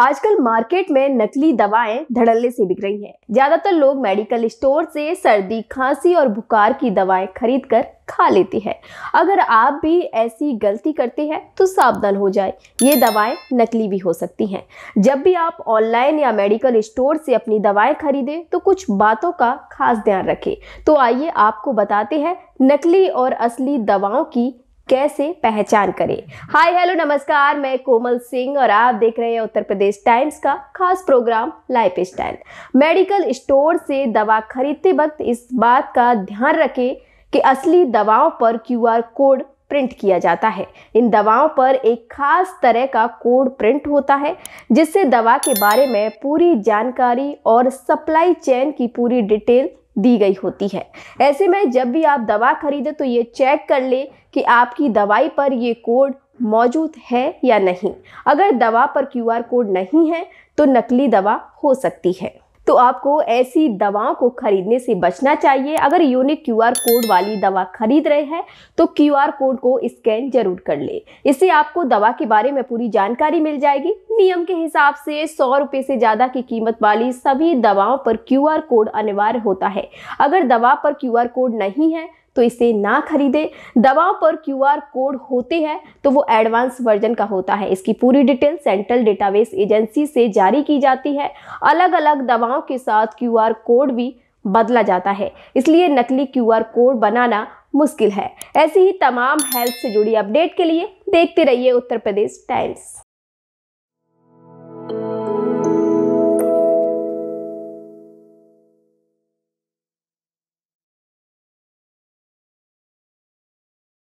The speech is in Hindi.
आजकल मार्केट में नकली दवाएं धड़ल्ले से बिक रही हैं ज्यादातर लोग मेडिकल स्टोर से सर्दी खांसी और बुखार की दवाएं खरीदकर खा लेते हैं अगर आप भी ऐसी गलती करते हैं तो सावधान हो जाए ये दवाएं नकली भी हो सकती हैं जब भी आप ऑनलाइन या मेडिकल स्टोर से अपनी दवाएं खरीदें तो कुछ बातों का खास ध्यान रखें तो आइए आपको बताते हैं नकली और असली दवाओं की कैसे पहचान करें हाय हेलो नमस्कार मैं कोमल सिंह और आप देख रहे हैं उत्तर प्रदेश टाइम्स का खास program life style medical store से दवा खरीदते वक्त इस बात का ध्यान रखें कि असली दवाओं पर क्यूआर कोड प्रिंट किया जाता है इन दवाओं पर एक खास तरह का कोड प्रिंट होता है जिससे दवा के बारे में पूरी जानकारी और सप्लाई चेन की पूरी डिटेल दी गई होती है ऐसे में जब भी आप दवा खरीदें तो ये चेक कर लें कि आपकी दवाई पर ये कोड मौजूद है या नहीं अगर दवा पर क्यूआर कोड नहीं है तो नकली दवा हो सकती है तो आपको ऐसी दवाओं को खरीदने से बचना चाहिए अगर यूनिक क्यू कोड वाली दवा खरीद रहे हैं तो क्यू कोड को स्कैन जरूर कर ले इससे आपको दवा के बारे में पूरी जानकारी मिल जाएगी नियम के हिसाब से सौ रुपए से ज़्यादा की कीमत वाली सभी दवाओं पर क्यू कोड अनिवार्य होता है अगर दवा पर क्यू कोड नहीं है तो इसे ना खरीदें दवाओं पर क्यूआर कोड होते हैं तो वो एडवांस वर्जन का होता है इसकी पूरी डिटेल सेंट्रल डेटाबेस एजेंसी से जारी की जाती है अलग अलग दवाओं के साथ क्यूआर कोड भी बदला जाता है इसलिए नकली क्यूआर कोड बनाना मुश्किल है ऐसी ही तमाम हेल्थ से जुड़ी अपडेट के लिए देखते रहिए उत्तर प्रदेश टाइम्स